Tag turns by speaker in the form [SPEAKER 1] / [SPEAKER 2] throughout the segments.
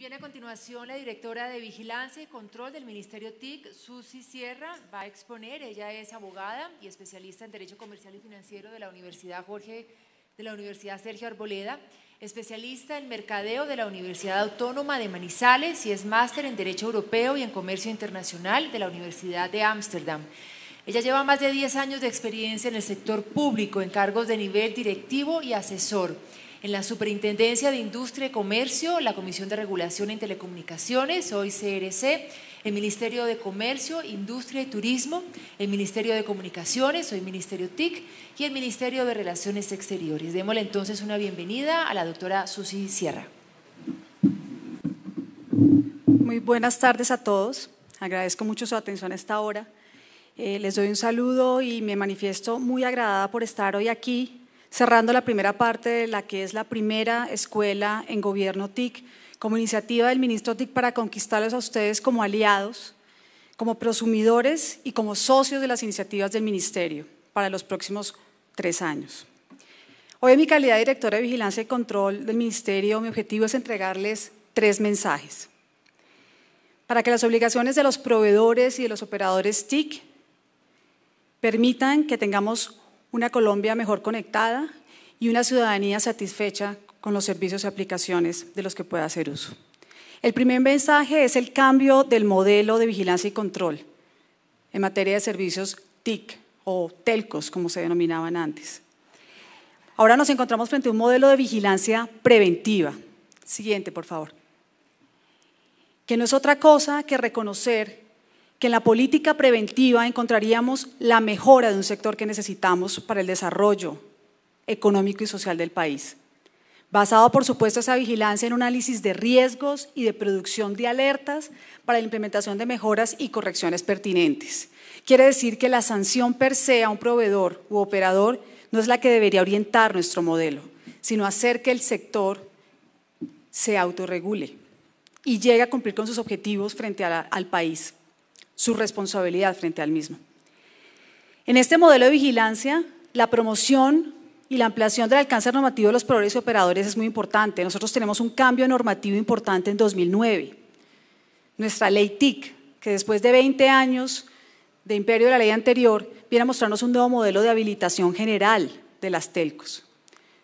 [SPEAKER 1] bien, a continuación la directora de Vigilancia y Control del Ministerio TIC, Susi Sierra, va a exponer. Ella es abogada y especialista en Derecho Comercial y Financiero de la Universidad Jorge de la Universidad Sergio Arboleda, especialista en mercadeo de la Universidad Autónoma de Manizales y es máster en Derecho Europeo y en Comercio Internacional de la Universidad de Ámsterdam. Ella lleva más de 10 años de experiencia en el sector público en cargos de nivel directivo y asesor en la Superintendencia de Industria y Comercio, la Comisión de Regulación en Telecomunicaciones, hoy CRC, el Ministerio de Comercio, Industria y Turismo, el Ministerio de Comunicaciones, hoy Ministerio TIC, y el Ministerio de Relaciones Exteriores. Démosle entonces una bienvenida a la doctora Susi Sierra. Muy buenas tardes a todos. Agradezco mucho su atención a esta hora. Eh, les doy un saludo y me manifiesto muy agradada por estar hoy aquí cerrando la primera parte de la que es la primera escuela en gobierno TIC, como iniciativa del ministro TIC para conquistarlos a ustedes como aliados, como prosumidores y como socios de las iniciativas del ministerio para los próximos tres años. Hoy en mi calidad de directora de Vigilancia y Control del Ministerio, mi objetivo es entregarles tres mensajes. Para que las obligaciones de los proveedores y de los operadores TIC permitan que tengamos una Colombia mejor conectada y una ciudadanía satisfecha con los servicios y aplicaciones de los que pueda hacer uso. El primer mensaje es el cambio del modelo de vigilancia y control en materia de servicios TIC o telcos, como se denominaban antes. Ahora nos encontramos frente a un modelo de vigilancia preventiva. Siguiente, por favor. Que no es otra cosa que reconocer que en la política preventiva encontraríamos la mejora de un sector que necesitamos para el desarrollo económico y social del país. Basado, por supuesto, esa vigilancia en un análisis de riesgos y de producción de alertas para la implementación de mejoras y correcciones pertinentes. Quiere decir que la sanción per se a un proveedor u operador no es la que debería orientar nuestro modelo, sino hacer que el sector se autorregule y llegue a cumplir con sus objetivos frente al país su responsabilidad frente al mismo. En este modelo de vigilancia, la promoción y la ampliación del alcance normativo de los proveedores y operadores es muy importante. Nosotros tenemos un cambio normativo importante en 2009. Nuestra ley TIC, que después de 20 años de imperio de la ley anterior, viene a mostrarnos un nuevo modelo de habilitación general de las telcos,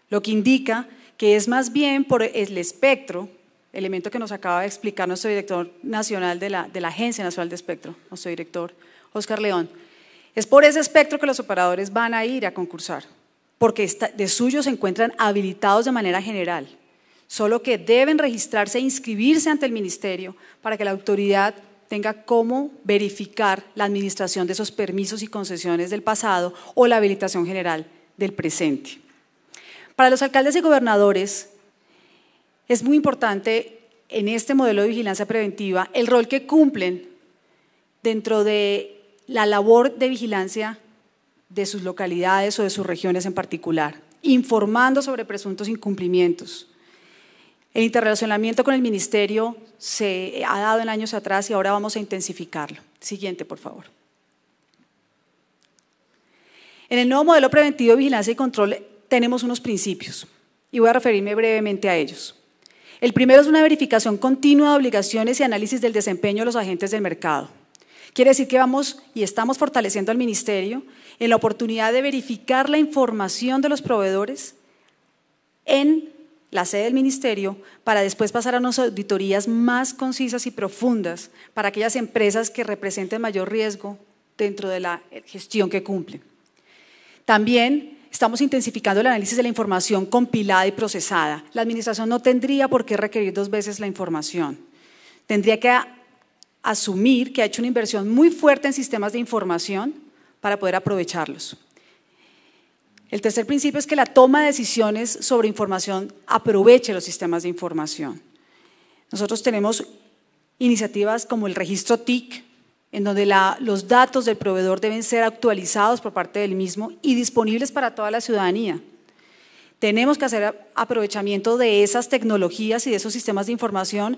[SPEAKER 1] lo que indica que es más bien por el espectro elemento que nos acaba de explicar nuestro director nacional de la, Agencia Nacional de Espectro, nuestro director Oscar León. Es por ese espectro que los operadores van a ir a concursar, porque de suyo se encuentran habilitados de manera general, solo que deben registrarse e inscribirse ante el ministerio para que la autoridad tenga cómo verificar la administración de esos permisos y concesiones del pasado o la habilitación general del presente. Para los alcaldes y gobernadores, es muy importante en este modelo de vigilancia preventiva el rol que cumplen dentro de la labor de vigilancia de sus localidades o de sus regiones en particular, informando sobre presuntos incumplimientos. El interrelacionamiento con el ministerio se ha dado en años atrás y ahora vamos a intensificarlo. Siguiente, por favor. En el nuevo modelo preventivo de vigilancia y control tenemos unos principios y voy a referirme brevemente a ellos. El primero es una verificación continua de obligaciones y análisis del desempeño de los agentes del mercado. Quiere decir que vamos y estamos fortaleciendo al Ministerio en la oportunidad de verificar la información de los proveedores en la sede del Ministerio para después pasar a unas auditorías más concisas y profundas para aquellas empresas que representen mayor riesgo dentro de la gestión que cumplen. También Estamos intensificando el análisis de la información compilada y procesada. La administración no tendría por qué requerir dos veces la información. Tendría que asumir que ha hecho una inversión muy fuerte en sistemas de información para poder aprovecharlos. El tercer principio es que la toma de decisiones sobre información aproveche los sistemas de información. Nosotros tenemos iniciativas como el registro TIC, en donde los datos del proveedor deben ser actualizados por parte del mismo y disponibles para toda la ciudadanía. Tenemos que hacer aprovechamiento de esas tecnologías y de esos sistemas de información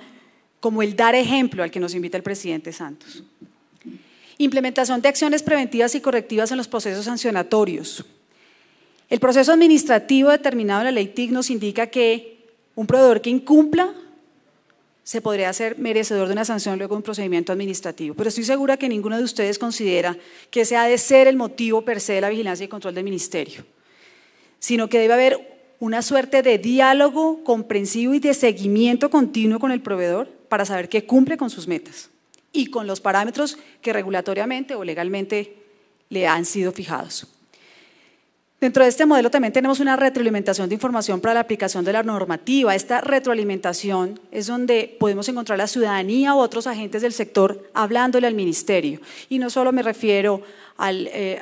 [SPEAKER 1] como el dar ejemplo al que nos invita el presidente Santos. Implementación de acciones preventivas y correctivas en los procesos sancionatorios. El proceso administrativo determinado en la ley TIC nos indica que un proveedor que incumpla se podría hacer merecedor de una sanción luego de un procedimiento administrativo. Pero estoy segura que ninguno de ustedes considera que ese ha de ser el motivo per se de la vigilancia y control del ministerio, sino que debe haber una suerte de diálogo comprensivo y de seguimiento continuo con el proveedor para saber que cumple con sus metas y con los parámetros que regulatoriamente o legalmente le han sido fijados. Dentro de este modelo también tenemos una retroalimentación de información para la aplicación de la normativa. Esta retroalimentación es donde podemos encontrar a la ciudadanía u otros agentes del sector hablándole al ministerio. Y no solo me refiero eh,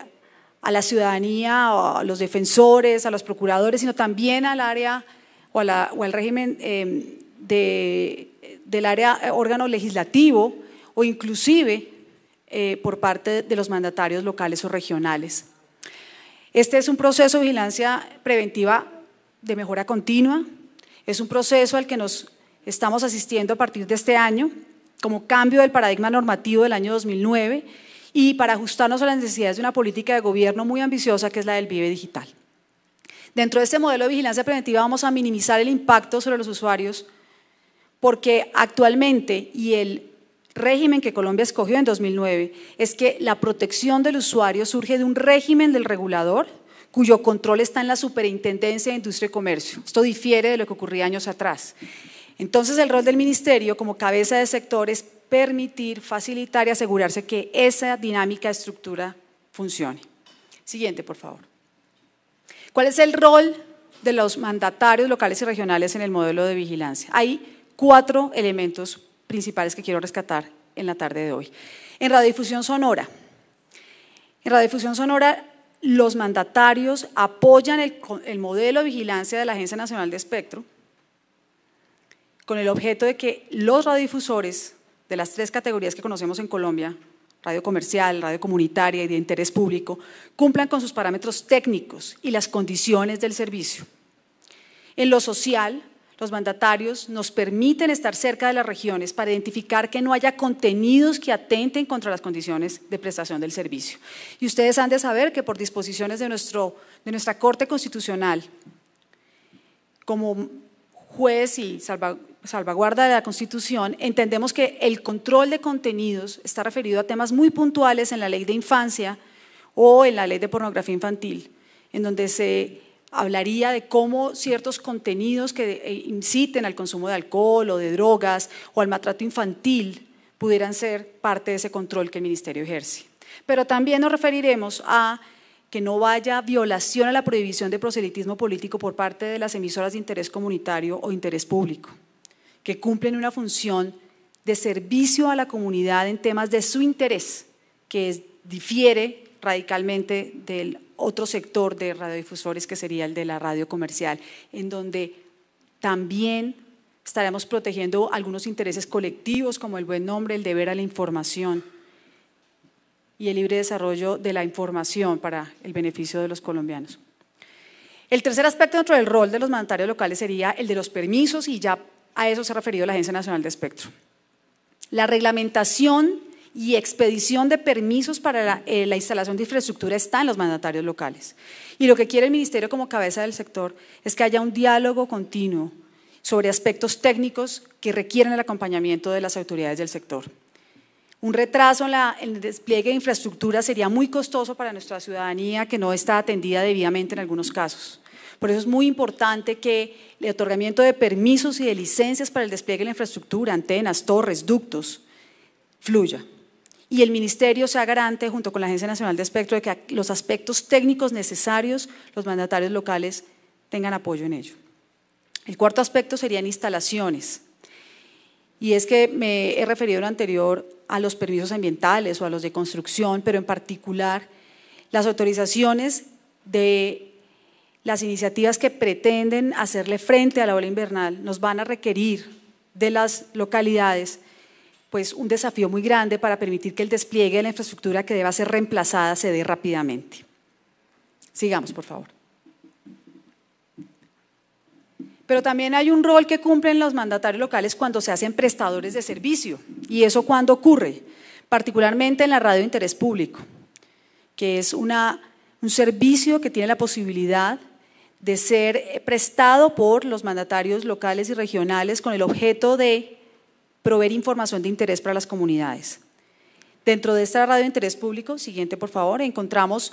[SPEAKER 1] a la ciudadanía, a los defensores, a los procuradores, sino también al área o, al régimen eh, del área eh, órgano legislativo o inclusive por parte de los mandatarios locales o regionales. Este es un proceso de vigilancia preventiva de mejora continua, es un proceso al que nos estamos asistiendo a partir de este año como cambio del paradigma normativo del año 2009 y para ajustarnos a las necesidades de una política de gobierno muy ambiciosa que es la del Vive Digital. Dentro de este modelo de vigilancia preventiva vamos a minimizar el impacto sobre los usuarios porque actualmente y el régimen que Colombia escogió en 2009 es que la protección del usuario surge de un régimen del regulador cuyo control está en la Superintendencia de Industria y Comercio. Esto difiere de lo que ocurría años atrás. Entonces, el rol del ministerio como cabeza de sector es permitir, facilitar y asegurarse que esa dinámica estructura funcione. Siguiente, por favor. ¿Cuál es el rol de los mandatarios locales y regionales en el modelo de vigilancia? Hay cuatro elementos principales que quiero rescatar en la tarde de hoy. En Radiodifusión Sonora. En Radiodifusión Sonora los mandatarios apoyan el, modelo de vigilancia de la Agencia Nacional de Espectro con el objeto de que los radiodifusores de las tres categorías que conocemos en Colombia, radio comercial, radio comunitaria y de interés público, cumplan con sus parámetros técnicos y las condiciones del servicio. En lo social, los mandatarios nos permiten estar cerca de las regiones para identificar que no haya contenidos que atenten contra las condiciones de prestación del servicio. Y ustedes han de saber que por disposiciones de, nuestra Corte Constitucional, como juez y salvaguarda de la Constitución, entendemos que el control de contenidos está referido a temas muy puntuales en la ley de infancia o en la ley de pornografía infantil, en donde se hablaría de cómo ciertos contenidos que eh, inciten al consumo de alcohol o de drogas o al maltrato infantil pudieran ser parte de ese control que el Ministerio ejerce. Pero también nos referiremos a que no vaya violación a la prohibición de proselitismo político por parte de las emisoras de interés comunitario o interés público, que cumplen una función de servicio a la comunidad en temas de su interés, que difiere radicalmente del otro sector de radiodifusores que sería el de la radio comercial, en donde también estaremos protegiendo algunos intereses colectivos como el buen nombre, el deber a la información y el libre desarrollo de la información para el beneficio de los colombianos. El tercer aspecto dentro del rol de los mandatarios locales sería el de los permisos y ya a eso se ha referido la Agencia Nacional de Espectro. La reglamentación y expedición de permisos para la, eh, instalación de infraestructura está en los mandatarios locales. Y lo que quiere el Ministerio como cabeza del sector es que haya un diálogo continuo sobre aspectos técnicos que requieren el acompañamiento de las autoridades del sector. Un retraso en, en el despliegue de infraestructura sería muy costoso para nuestra ciudadanía que no está atendida debidamente en algunos casos. Por eso es muy importante que el otorgamiento de permisos y de licencias para el despliegue de la infraestructura, antenas, torres, ductos, fluya y el Ministerio sea garante, junto con la Agencia Nacional de Espectro, de que los aspectos técnicos necesarios, los mandatarios locales tengan apoyo en ello. El cuarto aspecto serían instalaciones. Y es que me he referido en lo anterior a los permisos ambientales o a los de construcción, pero en particular las autorizaciones de las iniciativas que pretenden hacerle frente a la ola invernal nos van a requerir de las localidades pues un desafío muy grande para permitir que el despliegue de la infraestructura que deba ser reemplazada se dé rápidamente. Sigamos, por favor. Pero también hay un rol que cumplen los mandatarios locales cuando se hacen prestadores de servicio. ¿Y eso cuando ocurre? Particularmente en la radio de interés público, que es un servicio que tiene la posibilidad de ser prestado por los mandatarios locales y regionales con el objeto de proveer información de interés para las comunidades. Dentro de esta radio de interés público, siguiente por favor, encontramos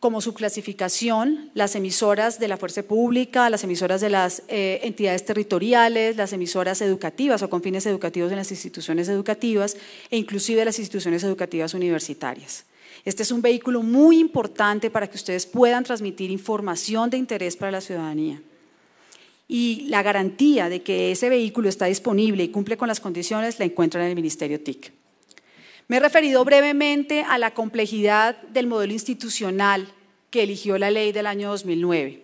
[SPEAKER 1] como subclasificación las emisoras de la fuerza pública, las emisoras de las eh, entidades territoriales, las emisoras educativas o con fines educativos de las instituciones educativas e inclusive las instituciones educativas universitarias. Este es un vehículo muy importante para que ustedes puedan transmitir información de interés para la ciudadanía y la garantía de que ese vehículo está disponible y cumple con las condiciones la encuentran en el Ministerio TIC. Me he referido brevemente a la complejidad del modelo institucional que eligió la ley del año 2009.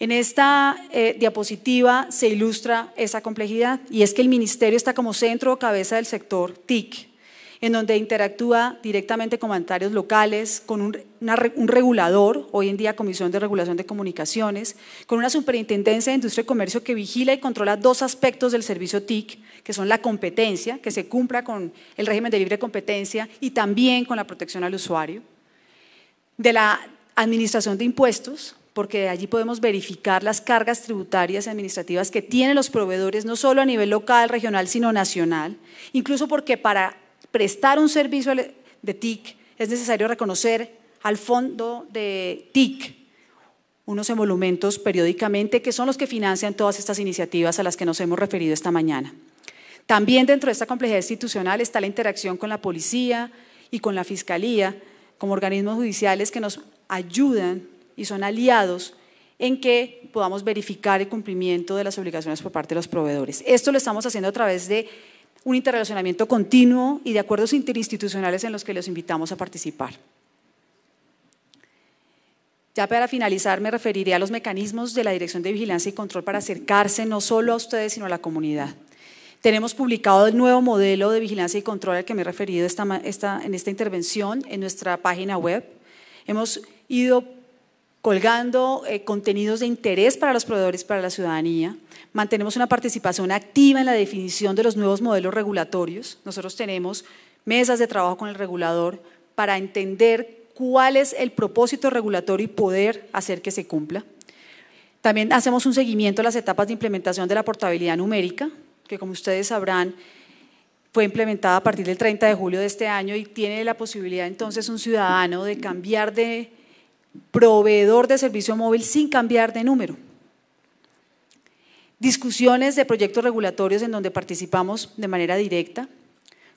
[SPEAKER 1] En esta eh, diapositiva se ilustra esa complejidad y es que el Ministerio está como centro o cabeza del sector TIC en donde interactúa directamente con mandatarios locales, con un, regulador, hoy en día Comisión de Regulación de Comunicaciones, con una superintendencia de industria y comercio que vigila y controla dos aspectos del servicio TIC, que son la competencia, que se cumpla con el régimen de libre competencia y también con la protección al usuario, de la administración de impuestos, porque allí podemos verificar las cargas tributarias y administrativas que tienen los proveedores, no solo a nivel local, regional, sino nacional, incluso porque para prestar un servicio de TIC, es necesario reconocer al fondo de TIC unos emolumentos periódicamente que son los que financian todas estas iniciativas a las que nos hemos referido esta mañana. También dentro de esta complejidad institucional está la interacción con la policía y con la fiscalía como organismos judiciales que nos ayudan y son aliados en que podamos verificar el cumplimiento de las obligaciones por parte de los proveedores. Esto lo estamos haciendo a través de un interrelacionamiento continuo y de acuerdos interinstitucionales en los que los invitamos a participar. Ya para finalizar me referiré a los mecanismos de la Dirección de Vigilancia y Control para acercarse no solo a ustedes, sino a la comunidad. Tenemos publicado el nuevo modelo de vigilancia y control al que me he referido en esta intervención en nuestra página web. Hemos ido colgando eh, contenidos de interés para los proveedores, y para la ciudadanía. Mantenemos una participación activa en la definición de los nuevos modelos regulatorios. Nosotros tenemos mesas de trabajo con el regulador para entender cuál es el propósito regulatorio y poder hacer que se cumpla. También hacemos un seguimiento a las etapas de implementación de la portabilidad numérica, que como ustedes sabrán, fue implementada a partir del 30 de julio de este año y tiene la posibilidad entonces un ciudadano de cambiar de proveedor de servicio móvil sin cambiar de número. Discusiones de proyectos regulatorios en donde participamos de manera directa,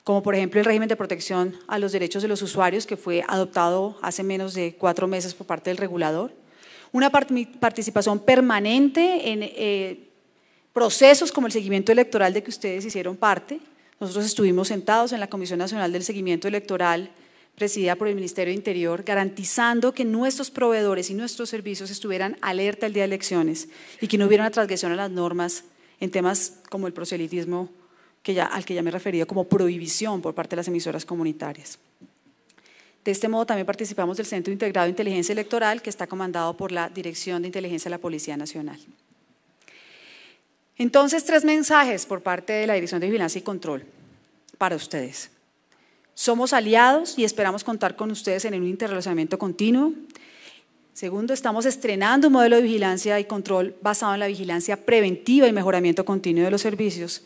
[SPEAKER 1] como por ejemplo el régimen de protección a los derechos de los usuarios que fue adoptado hace menos de cuatro meses por parte del regulador. Una participación permanente en eh, procesos como el seguimiento electoral de que ustedes hicieron parte. Nosotros estuvimos sentados en la Comisión Nacional del Seguimiento Electoral presidida por el Ministerio de Interior, garantizando que nuestros proveedores y nuestros servicios estuvieran alerta el día de elecciones y que no hubiera una transgresión a las normas en temas como el proselitismo, al que ya me he referido, como prohibición por parte de las emisoras comunitarias. De este modo también participamos del Centro Integrado de Inteligencia Electoral, que está comandado por la Dirección de Inteligencia de la Policía Nacional. Entonces, tres mensajes por parte de la Dirección de Vigilancia y Control para ustedes. Somos aliados y esperamos contar con ustedes en un interrelacionamiento continuo. Segundo, estamos estrenando un modelo de vigilancia y control basado en la vigilancia preventiva y mejoramiento continuo de los servicios.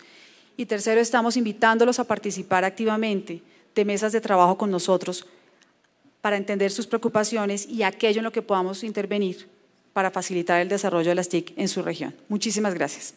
[SPEAKER 1] Y tercero, estamos invitándolos a participar activamente de mesas de trabajo con nosotros para entender sus preocupaciones y aquello en lo que podamos intervenir para facilitar el desarrollo de las TIC en su región. Muchísimas gracias.